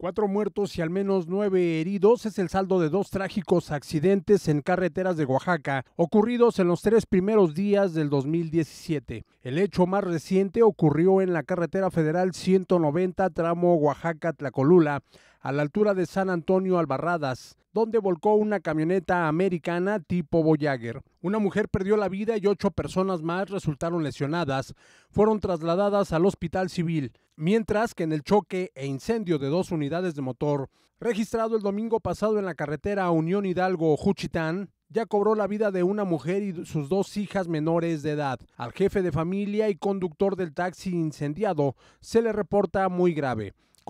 Cuatro muertos y al menos nueve heridos es el saldo de dos trágicos accidentes en carreteras de Oaxaca ocurridos en los tres primeros días del 2017. El hecho más reciente ocurrió en la carretera federal 190 tramo Oaxaca-Tlacolula a la altura de San Antonio Albarradas, donde volcó una camioneta americana tipo Voyager. Una mujer perdió la vida y ocho personas más resultaron lesionadas. Fueron trasladadas al hospital civil, mientras que en el choque e incendio de dos unidades de motor, registrado el domingo pasado en la carretera Unión Hidalgo-Juchitán, ya cobró la vida de una mujer y sus dos hijas menores de edad. Al jefe de familia y conductor del taxi incendiado se le reporta muy grave